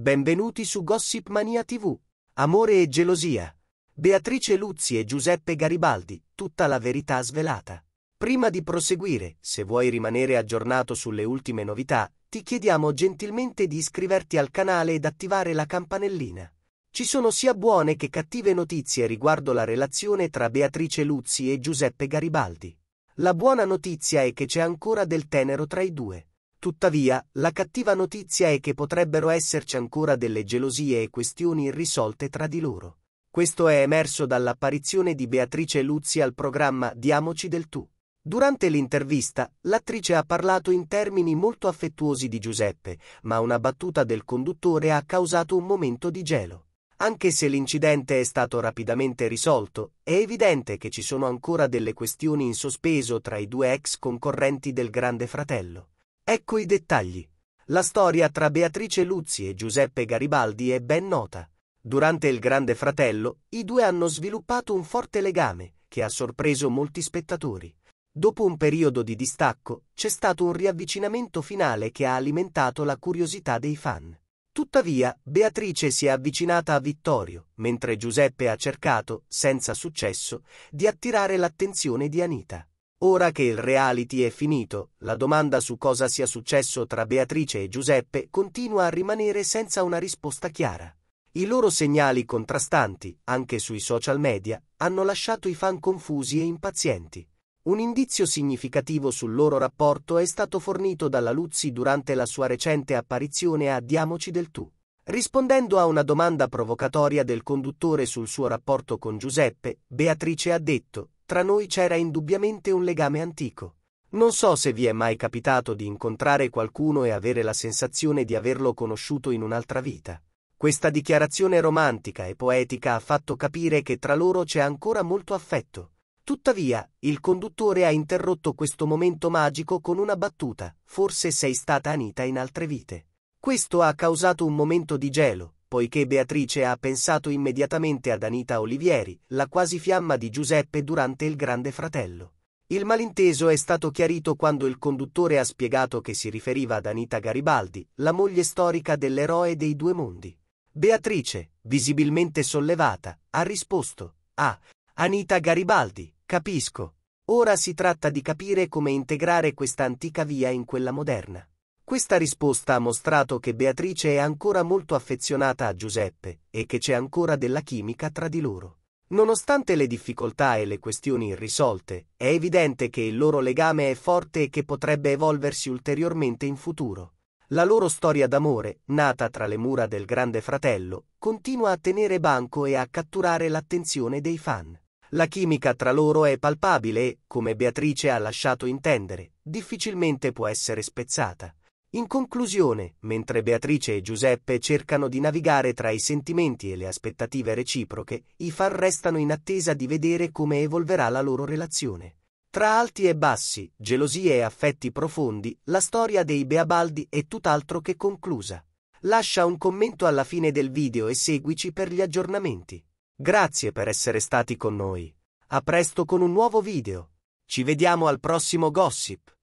Benvenuti su Gossip Mania TV. Amore e gelosia. Beatrice Luzzi e Giuseppe Garibaldi, tutta la verità svelata. Prima di proseguire, se vuoi rimanere aggiornato sulle ultime novità, ti chiediamo gentilmente di iscriverti al canale ed attivare la campanellina. Ci sono sia buone che cattive notizie riguardo la relazione tra Beatrice Luzzi e Giuseppe Garibaldi. La buona notizia è che c'è ancora del tenero tra i due. Tuttavia, la cattiva notizia è che potrebbero esserci ancora delle gelosie e questioni irrisolte tra di loro. Questo è emerso dall'apparizione di Beatrice Luzzi al programma Diamoci del tu. Durante l'intervista, l'attrice ha parlato in termini molto affettuosi di Giuseppe, ma una battuta del conduttore ha causato un momento di gelo. Anche se l'incidente è stato rapidamente risolto, è evidente che ci sono ancora delle questioni in sospeso tra i due ex concorrenti del Grande Fratello. Ecco i dettagli. La storia tra Beatrice Luzzi e Giuseppe Garibaldi è ben nota. Durante il Grande Fratello, i due hanno sviluppato un forte legame, che ha sorpreso molti spettatori. Dopo un periodo di distacco, c'è stato un riavvicinamento finale che ha alimentato la curiosità dei fan. Tuttavia, Beatrice si è avvicinata a Vittorio, mentre Giuseppe ha cercato, senza successo, di attirare l'attenzione di Anita. Ora che il reality è finito, la domanda su cosa sia successo tra Beatrice e Giuseppe continua a rimanere senza una risposta chiara. I loro segnali contrastanti, anche sui social media, hanno lasciato i fan confusi e impazienti. Un indizio significativo sul loro rapporto è stato fornito dalla Luzzi durante la sua recente apparizione a Diamoci del tu. Rispondendo a una domanda provocatoria del conduttore sul suo rapporto con Giuseppe, Beatrice ha detto tra noi c'era indubbiamente un legame antico. Non so se vi è mai capitato di incontrare qualcuno e avere la sensazione di averlo conosciuto in un'altra vita. Questa dichiarazione romantica e poetica ha fatto capire che tra loro c'è ancora molto affetto. Tuttavia, il conduttore ha interrotto questo momento magico con una battuta, forse sei stata anita in altre vite. Questo ha causato un momento di gelo, poiché Beatrice ha pensato immediatamente ad Anita Olivieri, la quasi fiamma di Giuseppe durante il Grande Fratello. Il malinteso è stato chiarito quando il conduttore ha spiegato che si riferiva ad Anita Garibaldi, la moglie storica dell'eroe dei due mondi. Beatrice, visibilmente sollevata, ha risposto: Ah, Anita Garibaldi, capisco. Ora si tratta di capire come integrare questa antica via in quella moderna. Questa risposta ha mostrato che Beatrice è ancora molto affezionata a Giuseppe e che c'è ancora della chimica tra di loro. Nonostante le difficoltà e le questioni irrisolte, è evidente che il loro legame è forte e che potrebbe evolversi ulteriormente in futuro. La loro storia d'amore, nata tra le mura del Grande Fratello, continua a tenere banco e a catturare l'attenzione dei fan. La chimica tra loro è palpabile e, come Beatrice ha lasciato intendere, difficilmente può essere spezzata. In conclusione, mentre Beatrice e Giuseppe cercano di navigare tra i sentimenti e le aspettative reciproche, i far restano in attesa di vedere come evolverà la loro relazione. Tra alti e bassi, gelosie e affetti profondi, la storia dei Beabaldi è tutt'altro che conclusa. Lascia un commento alla fine del video e seguici per gli aggiornamenti. Grazie per essere stati con noi. A presto con un nuovo video. Ci vediamo al prossimo gossip.